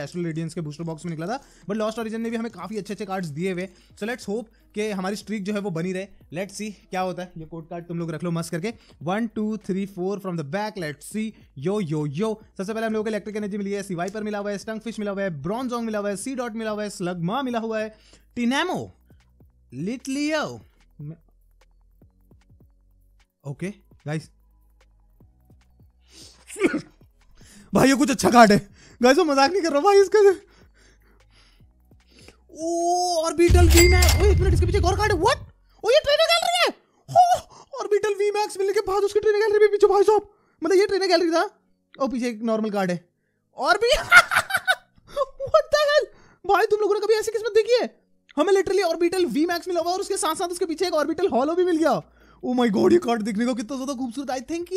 astral radiance के booster box में निकला था बट लॉस्ट ऑरिजन ने भी हमें काफी अच्छे अच्छे कार्ड्स दिए हुए सो लेट्स होप कि हमारी स्ट्रीक जो है वो बनी रहे लेट्स सी क्या होता है ये कोड कार्ड तुम लोग रख लो मस्त करके one two three four from the back let's see yo yo yo सबसे पहले हम लोग को इलेक्ट्रिक एनर्जी मिली है सी वाइपर मिला हुआ है स्टंग फिश मिला हुआ है ब्रॉन्ज ऑन मिला हुआ है सी डॉट मिला हुआ है स्लगमा मिला हुआ है टीनेमो लिटलियो ओके गाइस भाई ये कुछ अच्छा कार्ड है गाइस मैं मजाक नहीं कर रहा भाई इसका ओ ऑर्बिटल वी मैक्स ओए एक मिनट इसके पीछे और कार्ड है व्हाट ओ ये ट्रेनर गैलरी है हो ऑर्बिटल वी मैक्स मिलने के बाद उसकी ट्रेनर गैलरी भी पीछे भाई साहब मतलब ये ट्रेनर गैलरी था और पीछे एक नॉर्मल कार्ड है और भी व्हाट द हेल भाई तुम लोगों ने कभी ऐसी किस्मत देखी है हमें लिटरली ऑर्बिटल वी मैक्स मिला हुआ और उसके साथ साथ उसके पीछे एक ऑर्बिटल हॉलो भी मिल गया ओ माय गॉड ये कार्ड देखने को कितना ज्यादा खूबसूरत आई थिंक